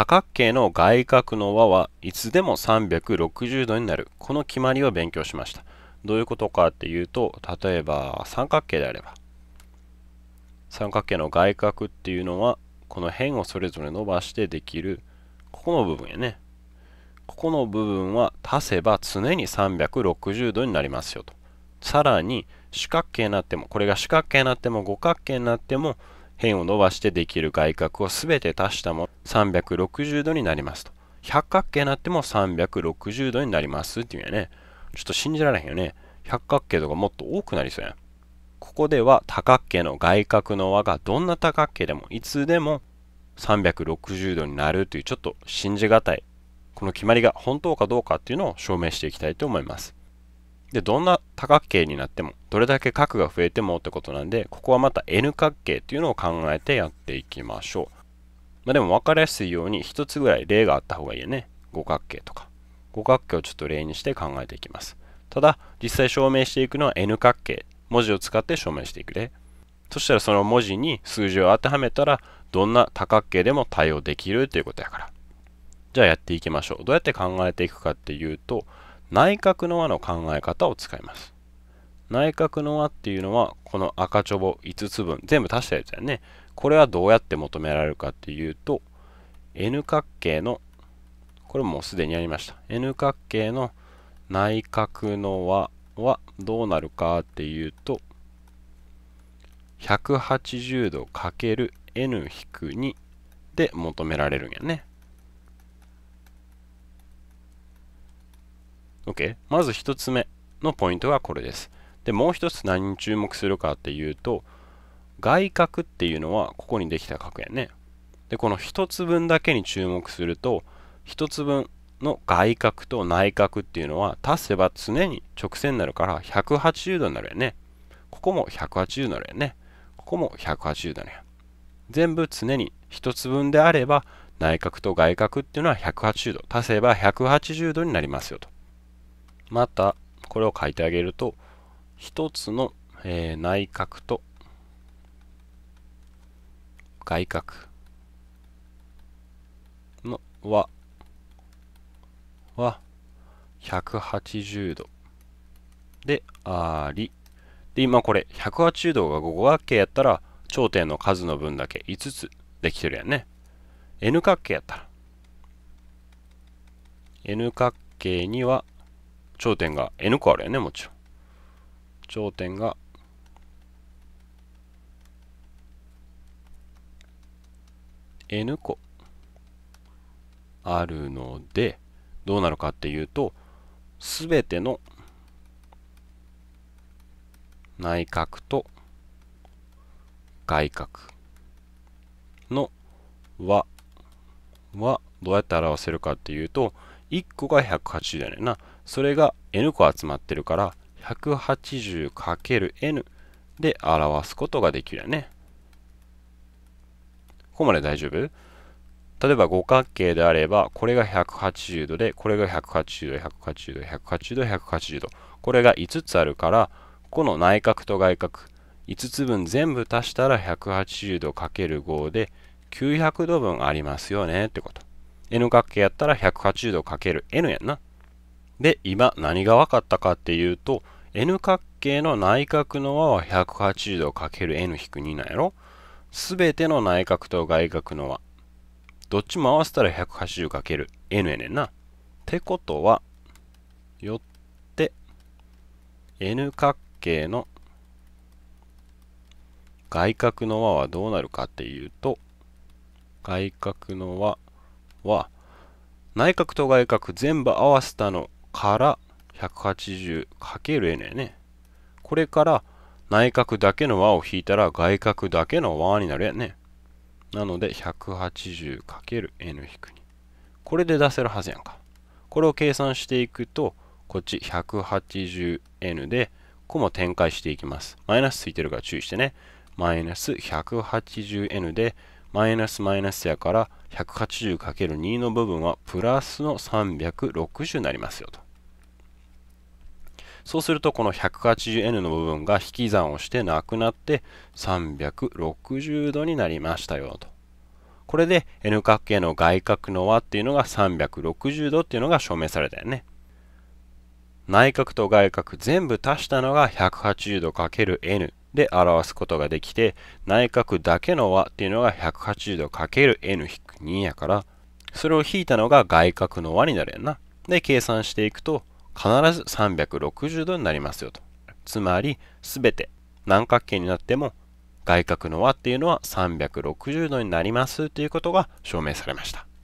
多角形の外角の和はいつでも360度になる。この決まりを勉強しました。どういうことかっていうと、例えば三角形であれば、三角形の外角っていうのは、この辺をそれぞれ伸ばしてできる、ここの部分やね。ここの部分は足せば常に360度になりますよと。さらに、四角形になっても、これが四角形になっても五角形になっても、辺を伸ばしてできる外角を全て足したもの360度になりますと。百角形になっても360度になりますっていうやね。ちょっと信じられへんよね。百角形とかもっと多くなりそうやん。ここでは多角形の外角の和がどんな多角形でもいつでも360度になるというちょっと信じがたいこの決まりが本当かどうかっていうのを証明していきたいと思います。で、どんな多角形になっても、どれだけ角が増えてもってことなんで、ここはまた N 角形っていうのを考えてやっていきましょう。まあ、でも分かりやすいように、1つぐらい例があった方がいいよね。五角形とか。五角形をちょっと例にして考えていきます。ただ、実際証明していくのは N 角形。文字を使って証明していく例。そしたらその文字に数字を当てはめたら、どんな多角形でも対応できるということやから。じゃあやっていきましょう。どうやって考えていくかっていうと、内角の和の考え方を使います。内角の和っていうのは、この赤ちょぼ5つ分、全部足したやつだよね。これはどうやって求められるかっていうと、N 角形の、これもすでにやりました。N 角形の内角の和はどうなるかっていうと、180度 ×n-2 で求められるんやね。OK? まず1つ目のポイントがこれです。で、もう1つ何に注目するかっていうと、外角っていうのはここにできた角やね。で、この1つ分だけに注目すると、1つ分の外角と内角っていうのは足せば常に直線になるから180度になるよね。ここも180度になるやね。ここも180度や。全部常に1つ分であれば内角と外角っていうのは180度足せば180度になりますよと。またこれを書いてあげると1つの、えー、内角と外角の和は180度でありで今これ180度が5角形やったら頂点の数の分だけ5つできてるやんね N 角形やったら N 角形には頂点が N 個あるよね、もちろん。頂点が「n 個」あるのでどうなるかっていうと全ての内角と外角の和はどうやって表せるかっていうと1個が180だよねなそれが n 個集まってるから 180×n で表すことができるよね。ここまで大丈夫例えば五角形であれば、これが180度で、これが180度、180度、180度、180度。これが5つあるから、この内角と外角、5つ分全部足したら180度 ×5 で900度分ありますよねってこと。n 角形やったら180度 ×n やんな。で、今何が分かったかっていうと、N 角形の内角の和は 180°×N-2 なんやろすべての内角と外角の和。どっちも合わせたら 180×N やねんな。ってことは、よって、N 角形の外角の和はどうなるかっていうと、外角の和は、内角と外角全部合わせたのから 180×n やね。これから内角だけの和を引いたら外角だけの和になるやね。なので 180×n-2。これで出せるはずやんか。これを計算していくと、こっち 180n で、ここも展開していきます。マイナスついてるから注意してね。マイナス 180n で、マイナスマイナスやから 180×2 の部分はプラスの360になりますよと。そうするとこの 180n の部分が引き算をしてなくなって360度になりましたよと。これで n 角形の外角の和っていうのが360度っていうのが証明されたよね。内角と外角全部足したのが 180°×n で表すことができて内角だけの和っていうのが 180°×n-2 やからそれを引いたのが外角の和になるやんな。で計算していくと必ず360度になりますよと。つまり、全て何角形になっても外角の和っていうのは360度になりますということが証明されました。